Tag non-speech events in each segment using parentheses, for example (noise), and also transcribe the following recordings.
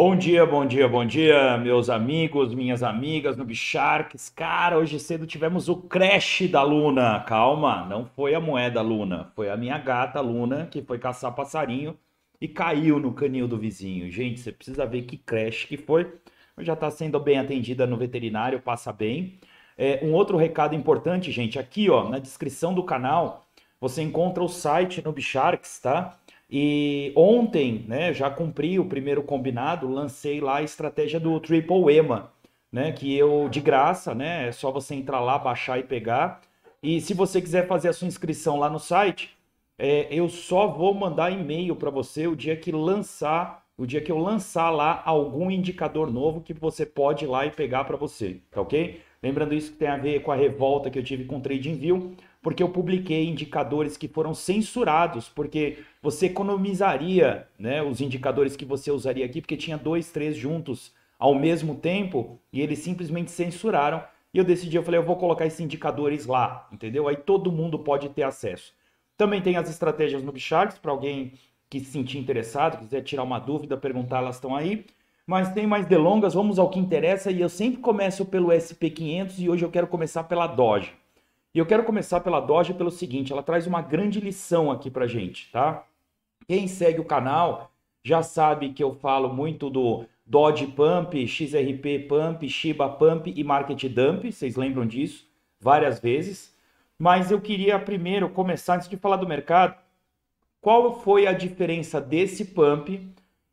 Bom dia, bom dia, bom dia, meus amigos, minhas amigas no Bicharques. Cara, hoje cedo tivemos o creche da Luna. Calma, não foi a moeda Luna, foi a minha gata Luna que foi caçar passarinho e caiu no canil do vizinho. Gente, você precisa ver que creche que foi. Já está sendo bem atendida no veterinário, passa bem. É, um outro recado importante, gente, aqui ó, na descrição do canal você encontra o site no Bicharques, tá? E ontem, né, já cumpri o primeiro combinado, lancei lá a estratégia do Triple EMA, né, que eu de graça, né, é só você entrar lá, baixar e pegar. E se você quiser fazer a sua inscrição lá no site, é, eu só vou mandar e-mail para você o dia que lançar, o dia que eu lançar lá algum indicador novo que você pode ir lá e pegar para você, tá ok? Lembrando isso que tem a ver com a revolta que eu tive com o TradingView porque eu publiquei indicadores que foram censurados, porque você economizaria né, os indicadores que você usaria aqui, porque tinha dois, três juntos ao mesmo tempo, e eles simplesmente censuraram. E eu decidi, eu falei, eu vou colocar esses indicadores lá, entendeu? Aí todo mundo pode ter acesso. Também tem as estratégias no Charts, para alguém que se sentir interessado, quiser tirar uma dúvida, perguntar, elas estão aí. Mas tem mais delongas, vamos ao que interessa, e eu sempre começo pelo SP500 e hoje eu quero começar pela Doge. E eu quero começar pela Doge pelo seguinte, ela traz uma grande lição aqui pra gente, tá? Quem segue o canal já sabe que eu falo muito do Dodge Pump, XRP Pump, Shiba Pump e Market Dump, vocês lembram disso várias vezes. Mas eu queria primeiro começar, antes de falar do mercado, qual foi a diferença desse pump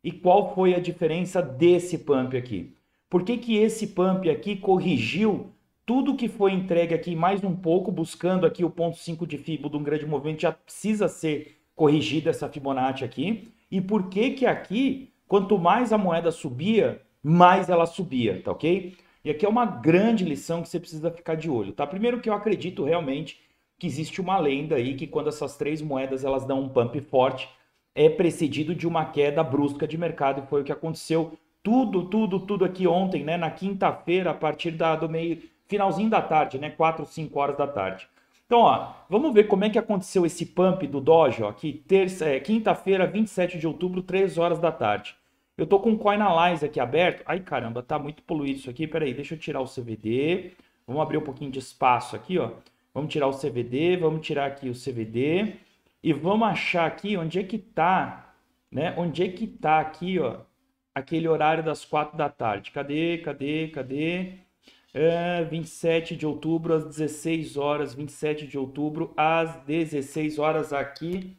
e qual foi a diferença desse pump aqui? Por que, que esse pump aqui corrigiu tudo que foi entregue aqui, mais um pouco, buscando aqui o ponto 5 de Fibo de um grande movimento, já precisa ser corrigida essa Fibonacci aqui. E por que que aqui, quanto mais a moeda subia, mais ela subia, tá ok? E aqui é uma grande lição que você precisa ficar de olho, tá? Primeiro que eu acredito realmente que existe uma lenda aí que quando essas três moedas elas dão um pump forte, é precedido de uma queda brusca de mercado, e foi o que aconteceu tudo, tudo, tudo aqui ontem, né, na quinta-feira, a partir da, do meio finalzinho da tarde, né? 4, 5 horas da tarde. Então, ó, vamos ver como é que aconteceu esse pump do Doge, ó, aqui, terça, é, quinta-feira, 27 de outubro, 3 horas da tarde. Eu tô com o Coinalyze aqui aberto. Ai, caramba, tá muito poluído isso aqui. Peraí, deixa eu tirar o CVD. Vamos abrir um pouquinho de espaço aqui, ó. Vamos tirar o CVD, vamos tirar aqui o CVD. E vamos achar aqui onde é que tá, né? Onde é que tá aqui, ó, aquele horário das 4 da tarde. Cadê, cadê, cadê? é, 27 de outubro às 16 horas, 27 de outubro às 16 horas aqui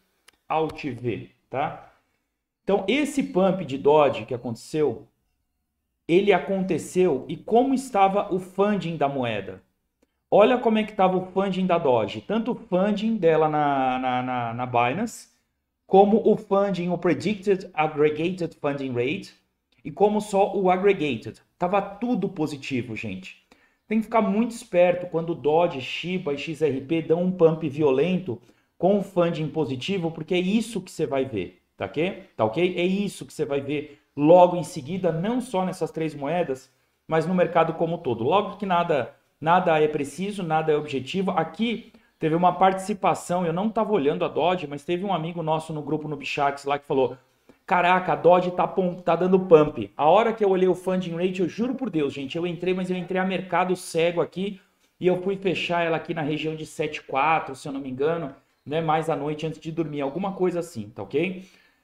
Alt V, tá? Então, esse pump de Dodge que aconteceu, ele aconteceu e como estava o funding da moeda. Olha como é que estava o funding da Dodge, tanto o funding dela na, na, na, na Binance, como o funding, o Predicted Aggregated Funding Rate, e como só o Aggregated. Tava tudo positivo, gente. Tem que ficar muito esperto quando Dodge, Shiba e XRP dão um pump violento com funding positivo, porque é isso que você vai ver, tá ok? Tá ok? É isso que você vai ver logo em seguida, não só nessas três moedas, mas no mercado como um todo. Logo que nada, nada é preciso, nada é objetivo. Aqui teve uma participação, eu não estava olhando a Dodge, mas teve um amigo nosso no grupo no Bichax lá que falou: Caraca, a Dodge tá, tá dando pump. A hora que eu olhei o funding rate, eu juro por Deus, gente, eu entrei, mas eu entrei a mercado cego aqui e eu fui fechar ela aqui na região de 7,4, se eu não me engano, né? Mais à noite antes de dormir, alguma coisa assim, tá ok?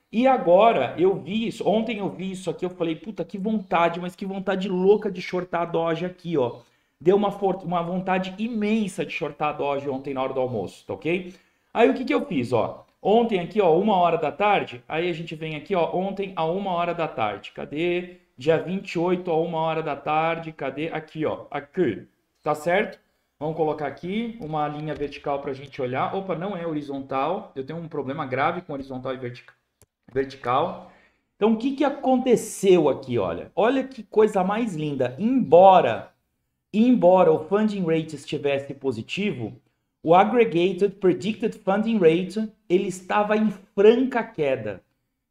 E agora eu vi isso, ontem eu vi isso aqui, eu falei, puta, que vontade, mas que vontade louca de shortar a Doge aqui, ó. Deu uma, uma vontade imensa de shortar a Doge ontem na hora do almoço, tá ok? Aí o que, que eu fiz, ó? Ontem aqui, ó, uma hora da tarde, aí a gente vem aqui, ó, ontem a uma hora da tarde. Cadê? Dia 28 a uma hora da tarde, cadê? Aqui, ó, aqui. Tá certo? Vamos colocar aqui uma linha vertical para a gente olhar. Opa, não é horizontal. Eu tenho um problema grave com horizontal e vertica vertical. Então, o que, que aconteceu aqui, olha? Olha que coisa mais linda. Embora, embora o funding rate estivesse positivo, o Aggregated Predicted Funding Rate ele estava em franca queda.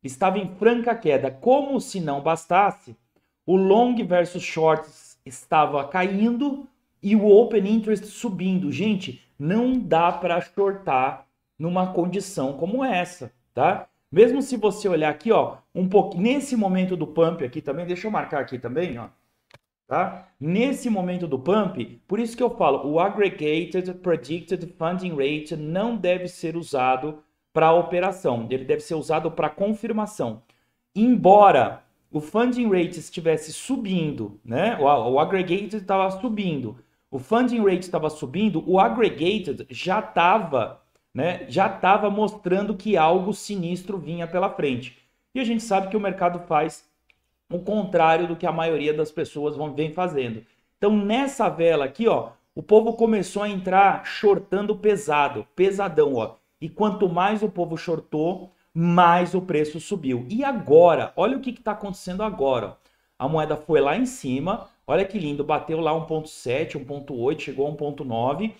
Estava em franca queda. Como se não bastasse, o long versus short estava caindo e o open interest subindo. Gente, não dá para shortar numa condição como essa, tá? Mesmo se você olhar aqui, ó, um pouco nesse momento do pump aqui também, deixa eu marcar aqui também, ó. Tá? Nesse momento do pump, por isso que eu falo, o Aggregated Predicted Funding Rate não deve ser usado para a operação, ele deve ser usado para confirmação. Embora o funding rate estivesse subindo, né? o, o aggregated estava subindo, o funding rate estava subindo, o aggregated já estava né, já estava mostrando que algo sinistro vinha pela frente. E a gente sabe que o mercado faz o contrário do que a maioria das pessoas vão, vem fazendo. Então, nessa vela aqui, ó, o povo começou a entrar shortando pesado, pesadão, ó. E quanto mais o povo shortou, mais o preço subiu. E agora, olha o que está acontecendo agora. A moeda foi lá em cima, olha que lindo, bateu lá 1.7, 1.8, chegou a 1.9.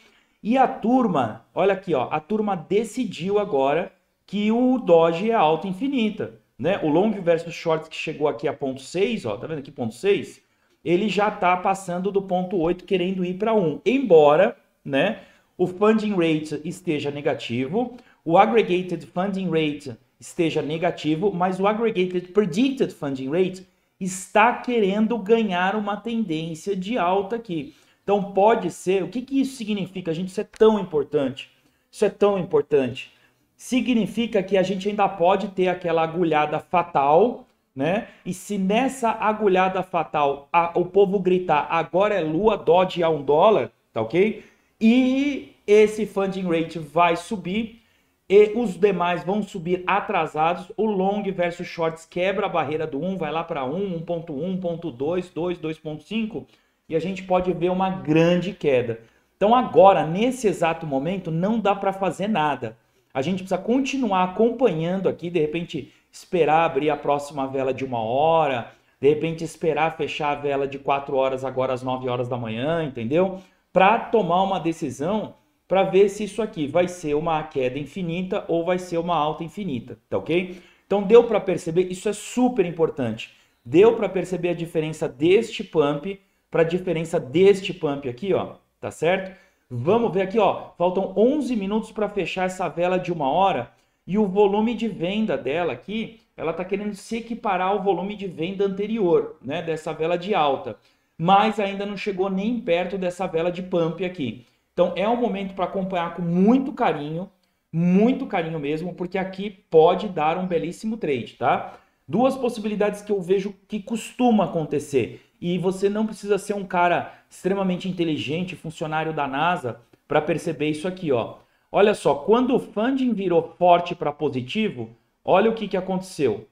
E a turma, olha aqui, ó, a turma decidiu agora que o Doge é alta infinita né? O long versus short que chegou aqui a ponto 6, ó, tá vendo aqui ponto 6? Ele já está passando do ponto 8 querendo ir para 1. Embora, né, o funding rate esteja negativo, o aggregated funding rate esteja negativo, mas o aggregated predicted funding rate está querendo ganhar uma tendência de alta aqui. Então pode ser, o que, que isso significa? A gente, isso é tão importante. Isso é tão importante significa que a gente ainda pode ter aquela agulhada fatal, né? E se nessa agulhada fatal a, o povo gritar agora é lua, Dodge a um dólar, tá ok? E esse funding rate vai subir e os demais vão subir atrasados. O long versus shorts quebra a barreira do 1, vai lá para 1, 1.1, 1.2, 2.5 e a gente pode ver uma grande queda. Então agora, nesse exato momento, não dá para fazer nada. A gente precisa continuar acompanhando aqui, de repente esperar abrir a próxima vela de uma hora, de repente esperar fechar a vela de quatro horas agora às nove horas da manhã, entendeu? Para tomar uma decisão para ver se isso aqui vai ser uma queda infinita ou vai ser uma alta infinita, tá ok? Então deu para perceber, isso é super importante. Deu para perceber a diferença deste pump para a diferença deste pump aqui, ó, tá certo? Vamos ver aqui, ó. Faltam 11 minutos para fechar essa vela de uma hora e o volume de venda dela aqui, ela está querendo se equiparar ao volume de venda anterior, né? Dessa vela de alta, mas ainda não chegou nem perto dessa vela de pump aqui. Então é um momento para acompanhar com muito carinho, muito carinho mesmo, porque aqui pode dar um belíssimo trade, tá? Duas possibilidades que eu vejo que costuma acontecer e você não precisa ser um cara extremamente inteligente, funcionário da NASA, para perceber isso aqui, ó. Olha só, quando o funding virou forte para positivo, olha o que, que aconteceu.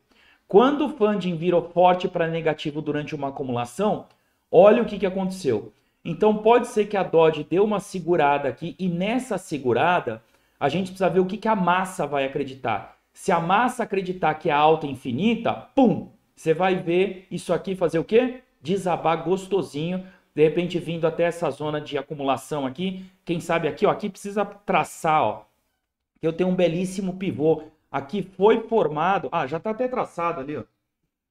Quando o funding virou forte para negativo durante uma acumulação, olha o que, que aconteceu. Então pode ser que a Dodge deu uma segurada aqui e nessa segurada a gente precisa ver o que, que a massa vai acreditar. Se a massa acreditar que a é alta é infinita, pum, você vai ver isso aqui fazer o quê? Desabar gostosinho de repente vindo até essa zona de acumulação aqui, quem sabe aqui, ó, aqui precisa traçar, ó, que eu tenho um belíssimo pivô. Aqui foi formado, ah, já está até traçado ali, ó.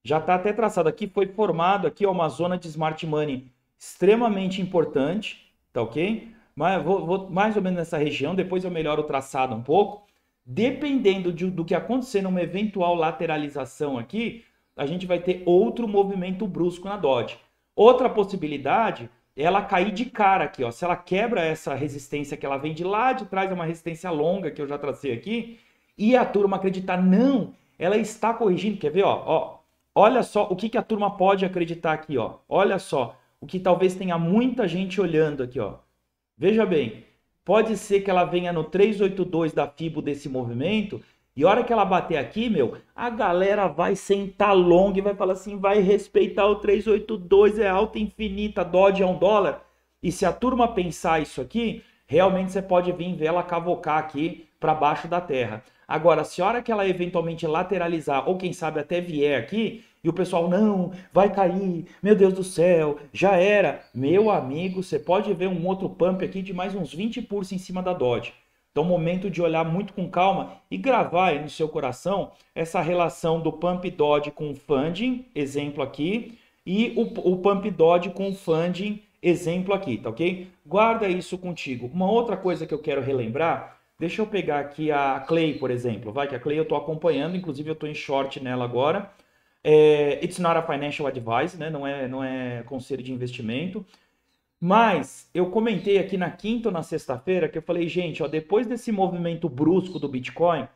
Já está até traçado aqui, foi formado aqui uma zona de smart money extremamente importante, tá ok? Mas vou, vou mais ou menos nessa região, depois eu melhoro o traçado um pouco. Dependendo de, do que acontecer numa eventual lateralização aqui, a gente vai ter outro movimento brusco na Dodge. Outra possibilidade é ela cair de cara aqui, ó. Se ela quebra essa resistência que ela vem de lá de trás, é uma resistência longa que eu já tracei aqui, e a turma acreditar, não, ela está corrigindo. Quer ver, ó, ó olha só o que, que a turma pode acreditar aqui, ó. Olha só, o que talvez tenha muita gente olhando aqui, ó. Veja bem, pode ser que ela venha no 382 da FIBO desse movimento e a hora que ela bater aqui, meu, a galera vai sentar longa e vai falar assim, vai respeitar o 382, é alta infinita, Dodge é um dólar. E se a turma pensar isso aqui, realmente você pode vir ver ela cavocar aqui para baixo da terra. Agora, se a hora que ela eventualmente lateralizar, ou quem sabe até vier aqui, e o pessoal, não, vai cair, meu Deus do céu, já era. Meu amigo, você pode ver um outro pump aqui de mais uns 20 em cima da Dodge. Então, momento de olhar muito com calma e gravar no seu coração essa relação do Pump Dodge com o funding, exemplo aqui, e o, o Pump Dodge com o funding, exemplo aqui, tá ok? Guarda isso contigo. Uma outra coisa que eu quero relembrar, deixa eu pegar aqui a Clay, por exemplo, vai que a Clay eu estou acompanhando, inclusive eu estou em short nela agora. É, it's not a financial advice, né? não, é, não é conselho de investimento. Mas eu comentei aqui na quinta ou na sexta-feira que eu falei, gente, ó, depois desse movimento brusco do Bitcoin,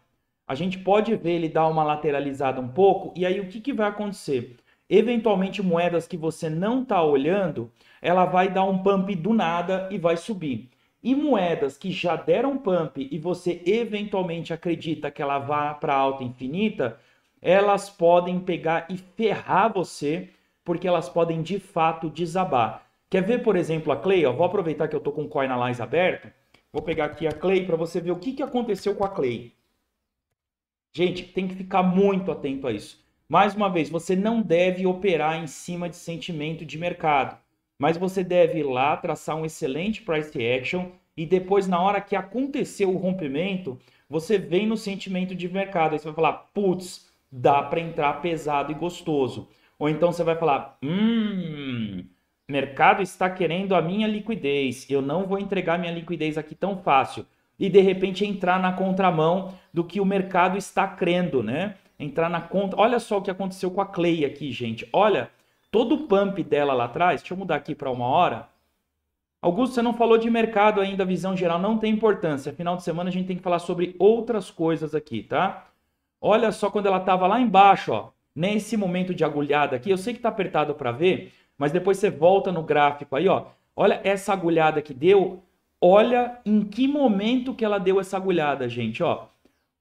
a gente pode ver ele dar uma lateralizada um pouco, e aí o que, que vai acontecer? Eventualmente, moedas que você não está olhando, ela vai dar um pump do nada e vai subir. E moedas que já deram pump e você eventualmente acredita que ela vá para alta infinita, elas podem pegar e ferrar você, porque elas podem de fato desabar. Quer ver, por exemplo, a Clay? vou aproveitar que eu estou com o Coinalyze aberto. Vou pegar aqui a Clay para você ver o que, que aconteceu com a Clay. Gente, tem que ficar muito atento a isso. Mais uma vez, você não deve operar em cima de sentimento de mercado, mas você deve ir lá traçar um excelente price action e depois, na hora que aconteceu o rompimento, você vem no sentimento de mercado. Aí você vai falar, putz, dá para entrar pesado e gostoso. Ou então você vai falar, hum, mercado está querendo a minha liquidez, eu não vou entregar minha liquidez aqui tão fácil. E de repente entrar na contramão do que o mercado está crendo, né? Entrar na conta. Olha só o que aconteceu com a Clay aqui, gente. Olha, todo o pump dela lá atrás, deixa eu mudar aqui para uma hora. Augusto, você não falou de mercado ainda, a visão geral não tem importância. Final de semana a gente tem que falar sobre outras coisas aqui, tá? Olha só quando ela estava lá embaixo, ó. Nesse momento de agulhada aqui, eu sei que está apertado para ver, mas depois você volta no gráfico aí, ó. Olha essa agulhada que deu. Olha em que momento que ela deu essa agulhada, gente, ó.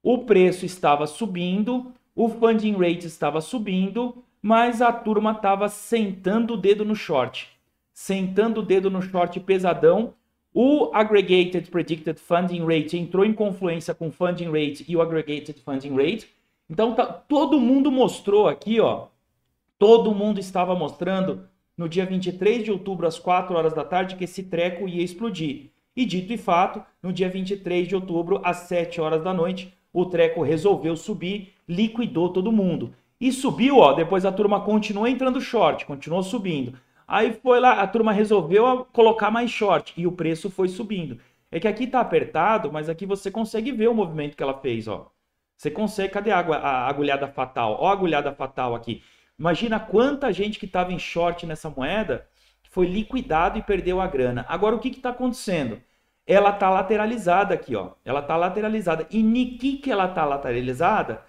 O preço estava subindo, o funding rate estava subindo, mas a turma estava sentando o dedo no short. Sentando o dedo no short pesadão. O Aggregated Predicted Funding Rate entrou em confluência com o Funding Rate e o Aggregated Funding Rate. Então, tá, todo mundo mostrou aqui, ó. Todo mundo estava mostrando no dia 23 de outubro, às 4 horas da tarde, que esse treco ia explodir. E dito e fato, no dia 23 de outubro, às 7 horas da noite, o treco resolveu subir, liquidou todo mundo. E subiu, ó, depois a turma continuou entrando short, continuou subindo. Aí foi lá, a turma resolveu colocar mais short e o preço foi subindo. É que aqui tá apertado, mas aqui você consegue ver o movimento que ela fez, ó. Você consegue, cadê a, a agulhada fatal? Ó a agulhada fatal aqui. Imagina quanta gente que estava em short nessa moeda foi liquidado e perdeu a grana. Agora o que está acontecendo? Ela está lateralizada aqui, ó. Ela está lateralizada. E niki que ela está lateralizada,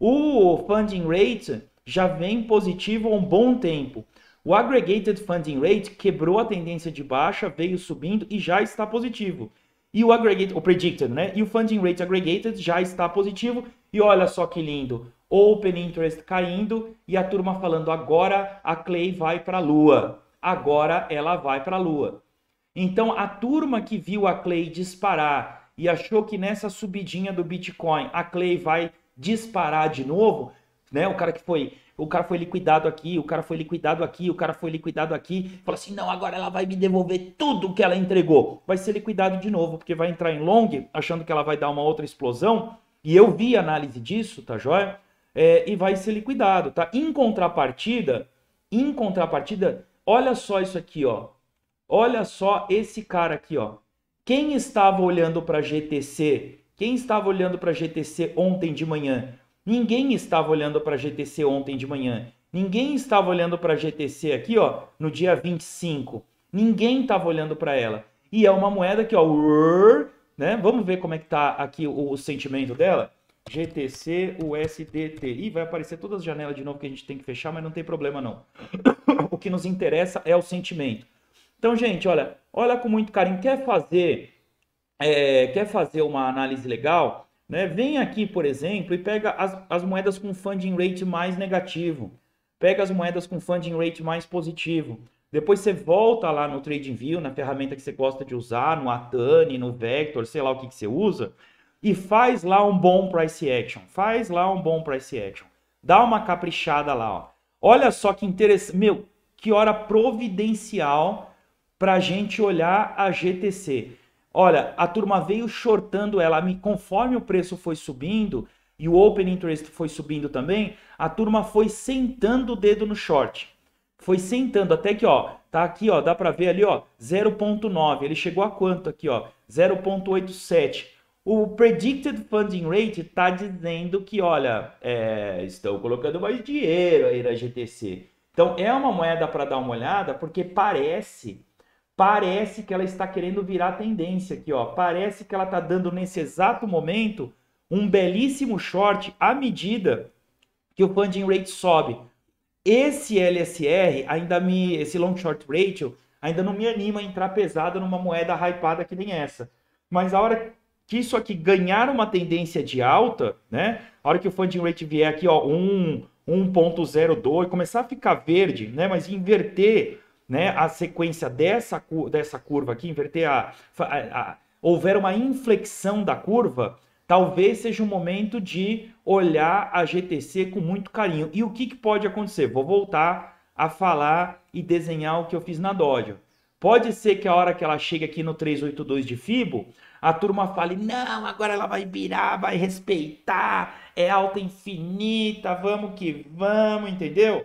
o funding rate já vem positivo há um bom tempo. O aggregated funding rate quebrou a tendência de baixa, veio subindo e já está positivo. E o aggregated, o predicted, né? E o funding rate aggregated já está positivo. E olha só que lindo. Open Interest caindo e a turma falando agora a Clay vai para a Lua, agora ela vai para a Lua. Então a turma que viu a Clay disparar e achou que nessa subidinha do Bitcoin a Clay vai disparar de novo, né? O cara que foi, o cara foi liquidado aqui, o cara foi liquidado aqui, o cara foi liquidado aqui, fala assim: "Não, agora ela vai me devolver tudo que ela entregou". Vai ser liquidado de novo, porque vai entrar em long achando que ela vai dar uma outra explosão. E eu vi análise disso, tá joia? é, e vai ser liquidado, tá? Em contrapartida, em contrapartida, olha só isso aqui, ó. Olha só esse cara aqui, ó. Quem estava olhando para GTC? Quem estava olhando para GTC ontem de manhã? Ninguém estava olhando para GTC ontem de manhã. Ninguém estava olhando para GTC aqui, ó, no dia 25. Ninguém estava olhando para ela. E é uma moeda que, ó, né? Vamos ver como é que tá aqui o, o sentimento dela. GTC USDT. Ih, vai aparecer todas as janelas de novo que a gente tem que fechar, mas não tem problema não. (coughs) o que nos interessa é o sentimento. Então, gente, olha, olha com muito carinho. Quer fazer, é, quer fazer uma análise legal? Né? Vem aqui, por exemplo, e pega as, as moedas com funding rate mais negativo. Pega as moedas com funding rate mais positivo. Depois você volta lá no TradingView, na ferramenta que você gosta de usar, no Atani, no Vector, sei lá o que, que você usa e faz lá um bom price action. Faz lá um bom price action. Dá uma caprichada lá, ó. Olha só que interessante. Meu, que hora providencial para a gente olhar a GTC. Olha, a turma veio shortando ela. Conforme o preço foi subindo e o open interest foi subindo também, a turma foi sentando o dedo no short. Foi sentando até que, ó, tá aqui, ó, dá para ver ali, ó, 0.9. Ele chegou a quanto aqui, ó? 0.87 o Predicted Funding Rate está dizendo que, olha, é, estão colocando mais dinheiro aí na GTC. Então, é uma moeda para dar uma olhada, porque parece, parece que ela está querendo virar tendência aqui, ó. Parece que ela está dando, nesse exato momento, um belíssimo short à medida que o funding rate sobe. Esse LSR, ainda me, esse long short ratio, ainda não me anima a entrar pesado numa moeda hypada que nem essa. Mas a hora que isso aqui ganhar uma tendência de alta, né? A hora que o funding rate vier aqui, ó, 1.02, começar a ficar verde, né? Mas inverter, né, a sequência dessa, dessa curva aqui, inverter a, a, a houver uma inflexão da curva, talvez seja um momento de olhar a GTC com muito carinho. E o que, que pode acontecer? Vou voltar a falar e desenhar o que eu fiz na Dodge. Pode ser que a hora que ela chegue aqui no 382 de Fibo, a turma fala: não, agora ela vai virar, vai respeitar, é alta infinita, vamos que vamos, entendeu?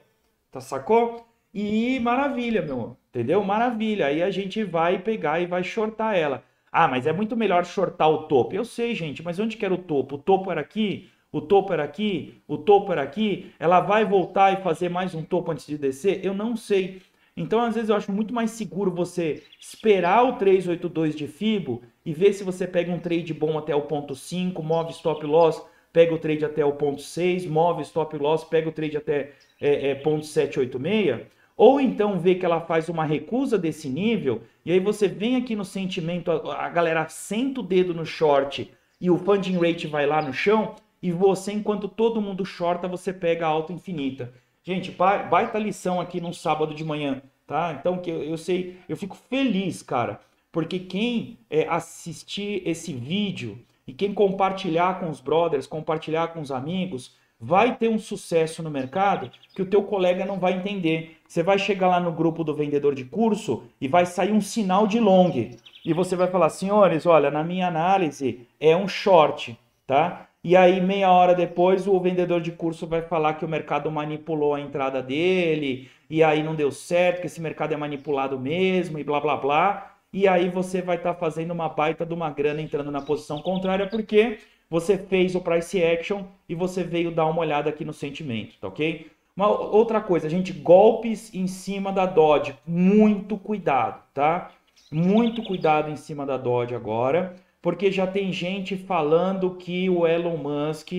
Tá sacou? E maravilha, meu entendeu? Maravilha. Aí a gente vai pegar e vai shortar ela. Ah, mas é muito melhor shortar o topo. Eu sei, gente, mas onde que era o topo? O topo era aqui, o topo era aqui, o topo era aqui. Ela vai voltar e fazer mais um topo antes de descer? Eu não sei. Então, às vezes, eu acho muito mais seguro você esperar o 382 de FIBO e ver se você pega um trade bom até o ponto 5, move stop loss, pega o trade até o ponto 6, move stop loss, pega o trade até é, é, ponto 786. Ou então ver que ela faz uma recusa desse nível e aí você vem aqui no sentimento, a, a galera senta o dedo no short e o funding rate vai lá no chão e você, enquanto todo mundo shorta, você pega a alta infinita. Gente, baita lição aqui num sábado de manhã, tá? Então que eu, sei, eu fico feliz, cara, porque quem é, assistir esse vídeo e quem compartilhar com os brothers, compartilhar com os amigos, vai ter um sucesso no mercado que o teu colega não vai entender. Você vai chegar lá no grupo do vendedor de curso e vai sair um sinal de long e você vai falar, senhores, olha, na minha análise é um short, tá? E aí, meia hora depois, o vendedor de curso vai falar que o mercado manipulou a entrada dele, e aí não deu certo, que esse mercado é manipulado mesmo, e blá blá blá. E aí você vai estar tá fazendo uma baita de uma grana entrando na posição contrária, porque você fez o price action e você veio dar uma olhada aqui no sentimento, tá ok? Uma outra coisa, gente, golpes em cima da Dodge, muito cuidado, tá? Muito cuidado em cima da Dodge agora porque já tem gente falando que o Elon Musk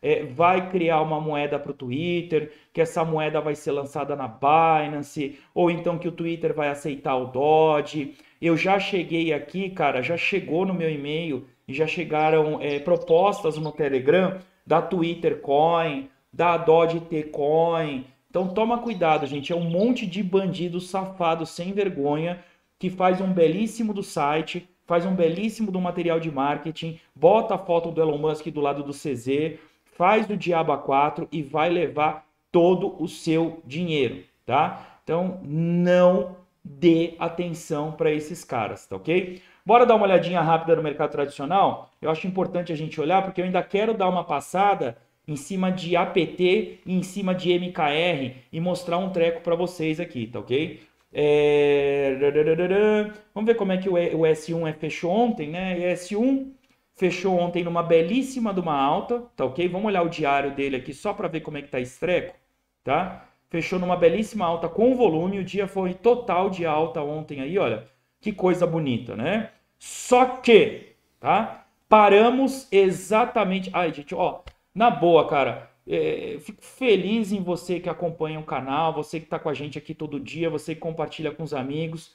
é, vai criar uma moeda para o Twitter, que essa moeda vai ser lançada na Binance, ou então que o Twitter vai aceitar o Dodge. Eu já cheguei aqui, cara, já chegou no meu e-mail e já chegaram é, propostas no Telegram da Twitter Coin, da Dodge T Coin. Então toma cuidado, gente. É um monte de bandido safado sem vergonha que faz um belíssimo do site, faz um belíssimo do material de marketing, bota a foto do Elon Musk do lado do CZ, faz o Diaba 4 e vai levar todo o seu dinheiro, tá? Então não dê atenção para esses caras, tá ok? Bora dar uma olhadinha rápida no mercado tradicional? Eu acho importante a gente olhar porque eu ainda quero dar uma passada em cima de APT e em cima de MKR e mostrar um treco para vocês aqui, tá ok? É... Vamos ver como é que o S1 é, fechou ontem, né? O S1 fechou ontem numa belíssima de uma alta, tá ok? Vamos olhar o diário dele aqui só para ver como é que tá estreco, tá? Fechou numa belíssima alta com volume, o dia foi total de alta ontem aí, olha, que coisa bonita, né? Só que, tá? Paramos exatamente, ai gente, ó, na boa, cara, é, fico feliz em você que acompanha o canal, você que está com a gente aqui todo dia, você que compartilha com os amigos.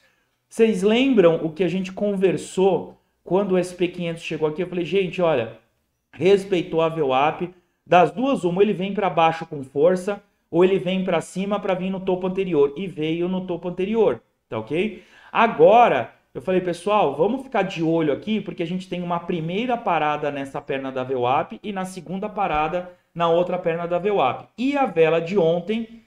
Vocês lembram o que a gente conversou quando o SP500 chegou aqui? Eu falei, gente, olha, respeitou a VWAP. Das duas, uma, ele vem para baixo com força, ou ele vem para cima para vir no topo anterior. E veio no topo anterior, tá ok? Agora, eu falei, pessoal, vamos ficar de olho aqui, porque a gente tem uma primeira parada nessa perna da VWAP e na segunda parada na outra perna da VWAP. E a vela de ontem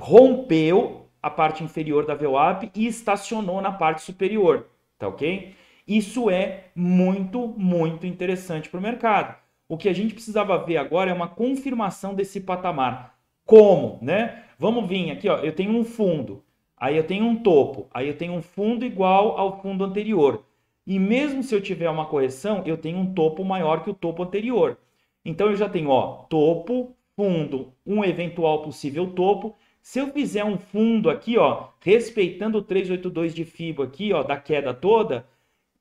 rompeu a parte inferior da VWAP e estacionou na parte superior, tá ok? Isso é muito, muito interessante para o mercado. O que a gente precisava ver agora é uma confirmação desse patamar. Como, né? Vamos vir aqui, ó, eu tenho um fundo, aí eu tenho um topo, aí eu tenho um fundo igual ao fundo anterior. E mesmo se eu tiver uma correção, eu tenho um topo maior que o topo anterior. Então eu já tenho ó, topo, fundo, um eventual possível topo. Se eu fizer um fundo aqui, ó, respeitando o 382 de FIBO aqui, ó, da queda toda,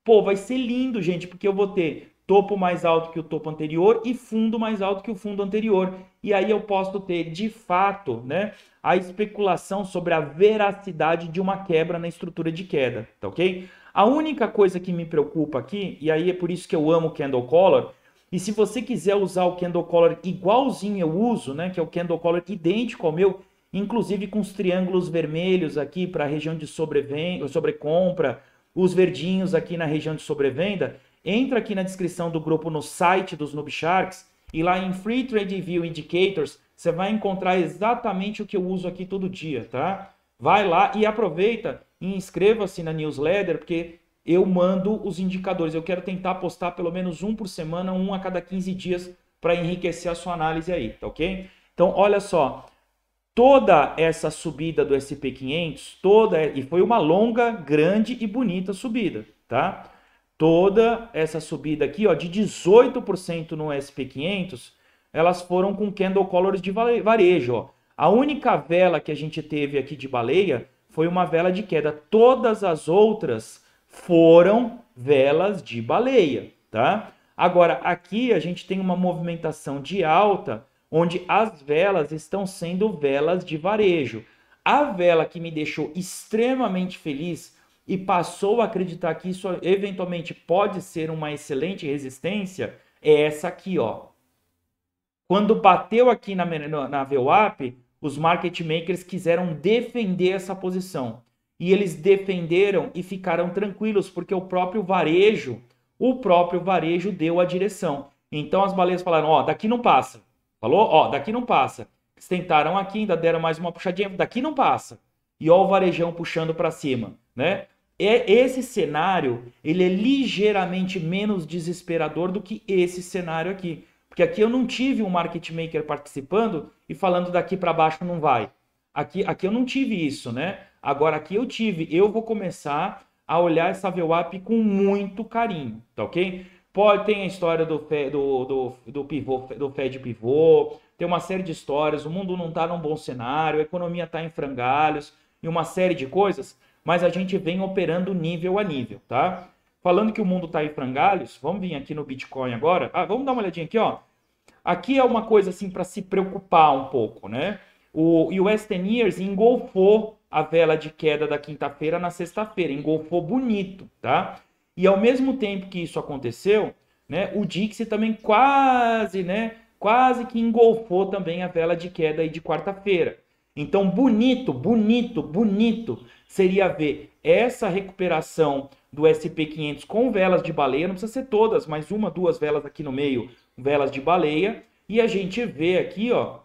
pô, vai ser lindo, gente, porque eu vou ter topo mais alto que o topo anterior e fundo mais alto que o fundo anterior. E aí eu posso ter, de fato, né, a especulação sobre a veracidade de uma quebra na estrutura de queda, tá ok? A única coisa que me preocupa aqui, e aí é por isso que eu amo candle color, e se você quiser usar o candle color igualzinho eu uso, né, que é o candle color idêntico ao meu, inclusive com os triângulos vermelhos aqui para a região de sobrecompra, os verdinhos aqui na região de sobrevenda, entra aqui na descrição do grupo no site dos Noob Sharks e lá em Free Trade View Indicators, você vai encontrar exatamente o que eu uso aqui todo dia, tá? Vai lá e aproveita e inscreva-se na newsletter, porque eu mando os indicadores. Eu quero tentar postar pelo menos um por semana, um a cada 15 dias, para enriquecer a sua análise aí, tá ok? Então, olha só, toda essa subida do SP500, toda, e foi uma longa, grande e bonita subida, tá? Toda essa subida aqui, ó, de 18% no SP500, elas foram com candle colors de varejo, ó. A única vela que a gente teve aqui de baleia foi uma vela de queda. Todas as outras foram velas de baleia, tá? Agora, aqui a gente tem uma movimentação de alta, onde as velas estão sendo velas de varejo. A vela que me deixou extremamente feliz e passou a acreditar que isso eventualmente pode ser uma excelente resistência é essa aqui, ó. Quando bateu aqui na, na, na VWAP, os market makers quiseram defender essa posição. E eles defenderam e ficaram tranquilos, porque o próprio varejo, o próprio varejo deu a direção. Então as baleias falaram: ó, daqui não passa. Falou? Ó, daqui não passa. Eles tentaram aqui, ainda deram mais uma puxadinha, daqui não passa. E ó o varejão puxando para cima, né? É, esse cenário, ele é ligeiramente menos desesperador do que esse cenário aqui. Porque aqui eu não tive um market maker participando e falando daqui para baixo não vai. Aqui, aqui eu não tive isso, né? Agora aqui eu tive, eu vou começar a olhar essa VWAP com muito carinho, tá ok? Pode, ter a história do, do, do, do, pivô, do Fed pivô, tem uma série de histórias, o mundo não está num bom cenário, a economia está em frangalhos e uma série de coisas, mas a gente vem operando nível a nível, tá? Falando que o mundo está em frangalhos, vamos vir aqui no Bitcoin agora. Ah, vamos dar uma olhadinha aqui, ó. Aqui é uma coisa assim para se preocupar um pouco, né? O, e o Years engolfou a vela de queda da quinta-feira na sexta-feira, engolfou bonito, tá? E ao mesmo tempo que isso aconteceu, né, o Dixie também quase, né, quase que engolfou também a vela de queda aí de quarta-feira. Então, bonito, bonito, bonito seria ver essa recuperação do SP500 com velas de baleia, não precisa ser todas, mas uma, duas velas aqui no meio, velas de baleia, e a gente vê aqui, ó,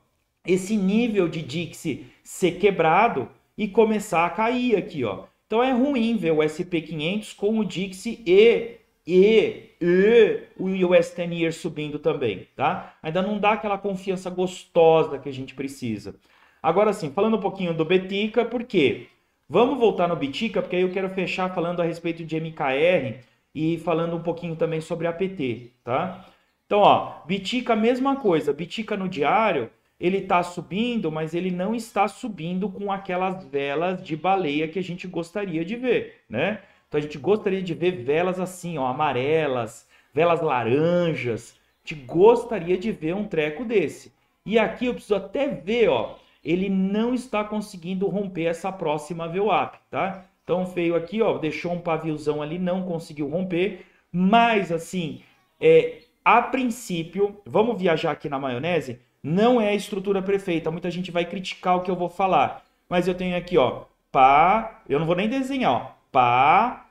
esse nível de Dixie ser quebrado e começar a cair aqui, ó. Então é ruim ver o SP500 com o Dixie e e, e o US 10 Year subindo também, tá? Ainda não dá aquela confiança gostosa que a gente precisa. Agora sim, falando um pouquinho do Betica, por quê? Vamos voltar no Betica, porque aí eu quero fechar falando a respeito de MKR e falando um pouquinho também sobre APT, tá? Então, ó, Bitica, mesma coisa. Bitica no diário, ele está subindo, mas ele não está subindo com aquelas velas de baleia que a gente gostaria de ver, né? Então a gente gostaria de ver velas assim, ó, amarelas, velas laranjas. A gente gostaria de ver um treco desse. E aqui eu preciso até ver, ó, ele não está conseguindo romper essa próxima VWAP, tá? Então feio aqui, ó, deixou um paviozão ali, não conseguiu romper, mas assim, é, a princípio, vamos viajar aqui na maionese, não é a estrutura perfeita. Muita gente vai criticar o que eu vou falar. Mas eu tenho aqui, ó, pá, eu não vou nem desenhar, ó, pá,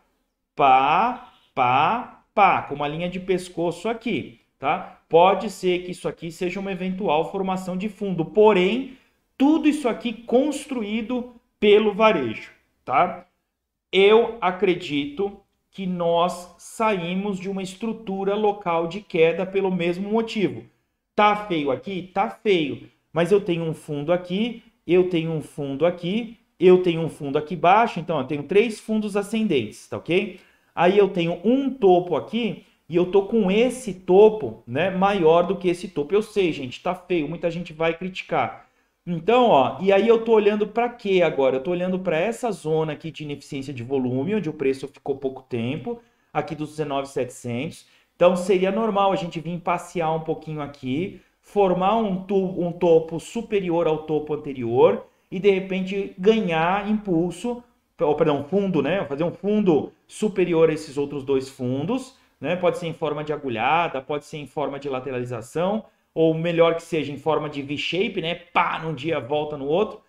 pá, pá, pá, com uma linha de pescoço aqui, tá? Pode ser que isso aqui seja uma eventual formação de fundo, porém, tudo isso aqui construído pelo varejo, tá? Eu acredito que nós saímos de uma estrutura local de queda pelo mesmo motivo. Tá feio aqui? Tá feio. Mas eu tenho um fundo aqui, eu tenho um fundo aqui, eu tenho um fundo aqui baixo, então eu tenho três fundos ascendentes, tá ok? Aí eu tenho um topo aqui e eu tô com esse topo, né, maior do que esse topo. Eu sei, gente, tá feio, muita gente vai criticar. Então, ó, e aí eu tô olhando para quê agora? Eu tô olhando para essa zona aqui de ineficiência de volume, onde o preço ficou pouco tempo, aqui dos 19,700. Então seria normal a gente vir passear um pouquinho aqui, formar um, um topo superior ao topo anterior e de repente ganhar impulso, ou perdão, fundo, né? Fazer um fundo superior a esses outros dois fundos, né? Pode ser em forma de agulhada, pode ser em forma de lateralização, ou melhor que seja, em forma de V-shape, né? Pá, num dia volta no outro,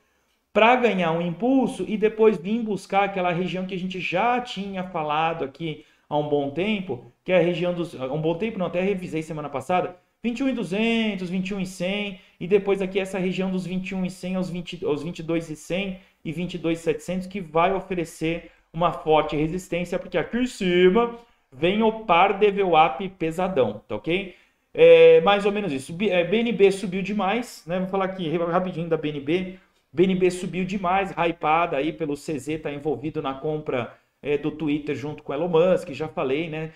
para ganhar um impulso e depois vir buscar aquela região que a gente já tinha falado aqui há um bom tempo, que é a região dos. Há um bom tempo, não, até revisei semana passada. 21,200, 21,100 e depois aqui essa região dos 21,100 aos, 20, aos 22,100 e 22,700 que vai oferecer uma forte resistência, porque aqui em cima vem o par de VWAP pesadão, tá ok? É, mais ou menos isso. BNB é, subiu demais, né? Vou falar aqui rapidinho da BNB. BNB subiu demais, hypada aí pelo CZ, tá envolvido na compra é, do Twitter junto com Elon Musk, já falei, né?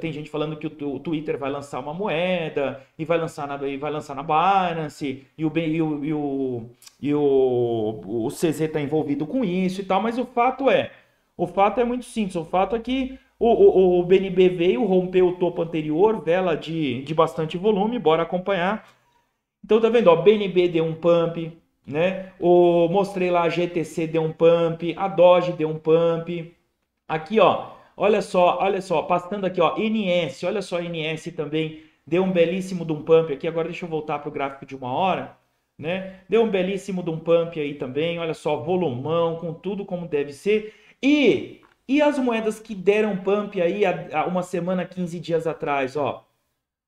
tem gente falando que o, o, Twitter vai lançar uma moeda e vai lançar na, e vai lançar na Binance e o, e o, e o, e o, o CZ está envolvido com isso e tal, mas o fato é, o fato é muito simples, o fato é que o, o, o BNB veio, rompeu o topo anterior, vela de, de bastante volume, bora acompanhar. Então tá vendo, ó, BNB deu um pump, né? O, mostrei lá a GTC deu um pump, a Doge deu um pump, Aqui, ó, olha só, olha só, passando aqui, ó, NS, olha só NS também, deu um belíssimo de um pump aqui, agora deixa eu voltar para o gráfico de uma hora, né? Deu um belíssimo de um pump aí também, olha só, volumão, com tudo como deve ser. E, e as moedas que deram pump aí há, há uma semana, 15 dias atrás, ó.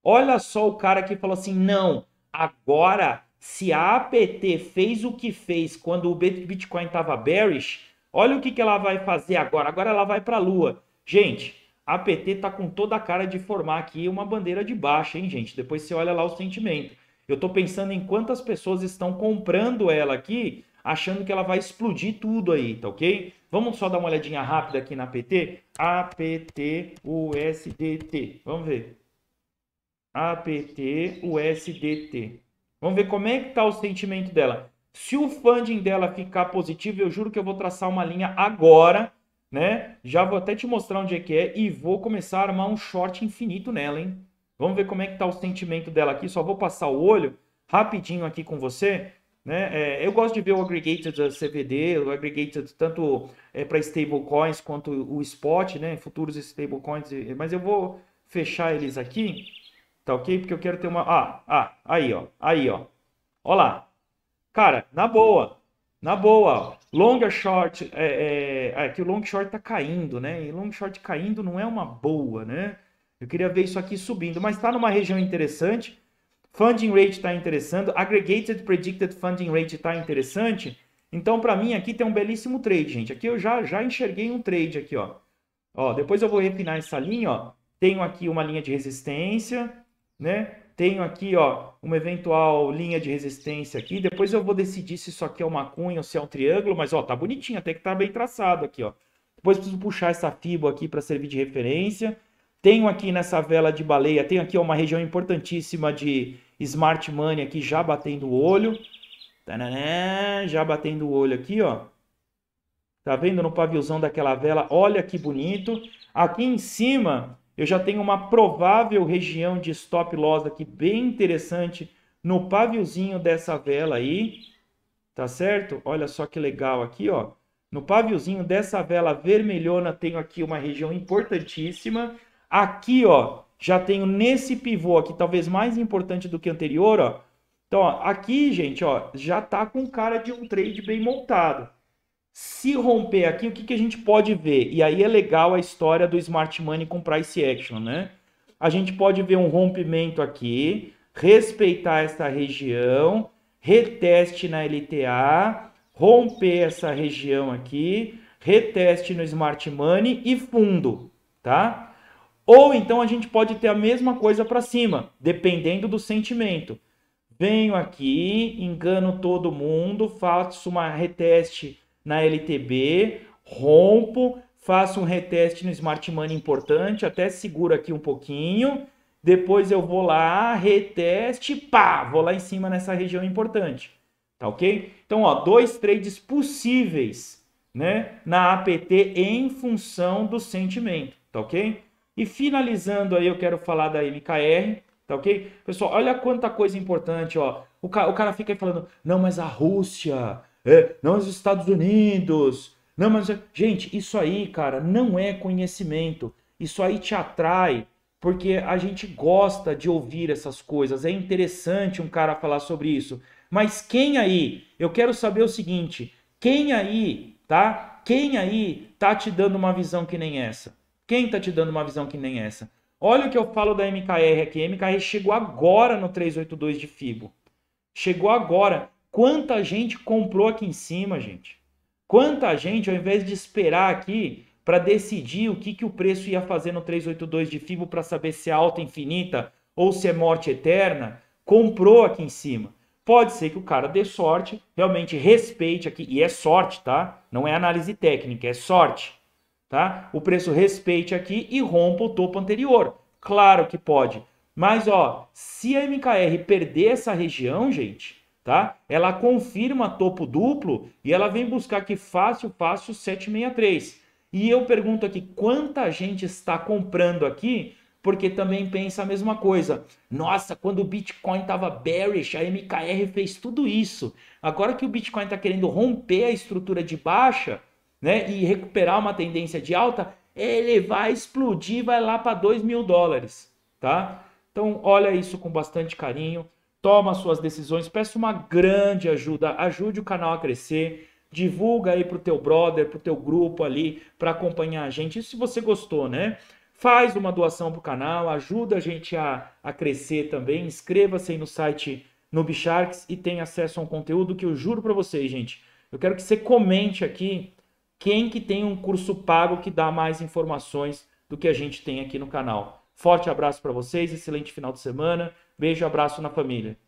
Olha só o cara que falou assim, não, agora se a APT fez o que fez quando o Bitcoin estava bearish, Olha o que, que ela vai fazer agora. Agora ela vai para a Lua. Gente, a PT tá com toda a cara de formar aqui uma bandeira de baixa, hein, gente? Depois você olha lá o sentimento. Eu tô pensando em quantas pessoas estão comprando ela aqui, achando que ela vai explodir tudo aí, tá ok? Vamos só dar uma olhadinha rápida aqui na PT? APT USDT. Vamos ver. APT USDT. Vamos ver como é que tá o sentimento dela. Se o funding dela ficar positivo, eu juro que eu vou traçar uma linha agora, né? Já vou até te mostrar onde é que é e vou começar a armar um short infinito nela, hein? Vamos ver como é que tá o sentimento dela aqui. Só vou passar o olho rapidinho aqui com você, né? É, eu gosto de ver o aggregated CVD, o aggregated tanto é, para stablecoins quanto o spot, né? Futuros stablecoins, mas eu vou fechar eles aqui, tá ok? Porque eu quero ter uma... Ah, ah, aí, ó, aí, ó. Olá. Cara, na boa, na boa, Long short, é, é, é, que o long short tá caindo, né? E long short caindo não é uma boa, né? Eu queria ver isso aqui subindo, mas está numa região interessante. Funding rate está interessante, aggregated predicted funding rate está interessante. Então, para mim, aqui tem um belíssimo trade, gente. Aqui eu já, já enxerguei um trade aqui, ó. ó. Depois eu vou refinar essa linha, ó. Tenho aqui uma linha de resistência, né? Tenho aqui, ó, uma eventual linha de resistência aqui. Depois eu vou decidir se isso aqui é uma cunha ou se é um triângulo, mas ó, tá bonitinho, até que tá bem traçado aqui, ó. Depois preciso puxar essa fibra aqui para servir de referência. Tenho aqui nessa vela de baleia, tenho aqui ó, uma região importantíssima de smart money aqui já batendo o olho. Tananã, já batendo o olho aqui, ó. Tá vendo no paviozão daquela vela? Olha que bonito. Aqui em cima eu já tenho uma provável região de stop loss aqui bem interessante no paviozinho dessa vela aí, tá certo? Olha só que legal aqui, ó. No paviozinho dessa vela vermelhona tenho aqui uma região importantíssima. Aqui, ó, já tenho nesse pivô aqui, talvez mais importante do que anterior, ó. Então, ó, aqui, gente, ó, já tá com cara de um trade bem montado. Se romper aqui, o que, que a gente pode ver? E aí é legal a história do smart money com price action, né? A gente pode ver um rompimento aqui, respeitar esta região, reteste na LTA, romper essa região aqui, reteste no smart money e fundo, tá? Ou então a gente pode ter a mesma coisa para cima, dependendo do sentimento. Venho aqui, engano todo mundo, faço uma reteste na LTB, rompo, faço um reteste no Smart Money importante, até seguro aqui um pouquinho. Depois eu vou lá, reteste, pá, vou lá em cima nessa região importante. Tá ok? Então, ó, dois trades possíveis, né, na APT em função do sentimento, tá ok? E finalizando aí, eu quero falar da MKR, tá ok? Pessoal, olha quanta coisa importante, ó. O, ca o cara fica aí falando, não, mas a Rússia, é, não os Estados Unidos, não, mas. Gente, isso aí, cara, não é conhecimento. Isso aí te atrai, porque a gente gosta de ouvir essas coisas. É interessante um cara falar sobre isso. Mas quem aí? Eu quero saber o seguinte: quem aí, tá? Quem aí tá te dando uma visão que nem essa? Quem tá te dando uma visão que nem essa? Olha o que eu falo da MKR aqui. A MKR chegou agora no 382 de FIBO. Chegou agora. Quanta gente comprou aqui em cima, gente. Quanta gente, ao invés de esperar aqui para decidir o que, que o preço ia fazer no 382 de FIBO para saber se é alta infinita ou se é morte eterna, comprou aqui em cima. Pode ser que o cara dê sorte, realmente respeite aqui, e é sorte, tá? Não é análise técnica, é sorte, tá? O preço respeite aqui e rompa o topo anterior. Claro que pode. Mas, ó, se a MKR perder essa região, gente, tá? Ela confirma topo duplo e ela vem buscar aqui fácil, fácil 763. E eu pergunto aqui, quanta gente está comprando aqui? Porque também pensa a mesma coisa. Nossa, quando o Bitcoin estava bearish, a MKR fez tudo isso. Agora que o Bitcoin está querendo romper a estrutura de baixa, né, e recuperar uma tendência de alta, ele vai explodir, vai lá para 2 mil dólares, tá? Então olha isso com bastante carinho toma suas decisões. Peço uma grande ajuda, ajude o canal a crescer. Divulga aí pro teu brother, pro teu grupo ali, para acompanhar a gente. E se você gostou, né? Faz uma doação pro canal, ajuda a gente a, a crescer também. Inscreva-se aí no site no Bicharks e tenha acesso a um conteúdo que eu juro para vocês, gente. Eu quero que você comente aqui quem que tem um curso pago que dá mais informações do que a gente tem aqui no canal. Forte abraço para vocês, excelente final de semana. Beijo, abraço na família.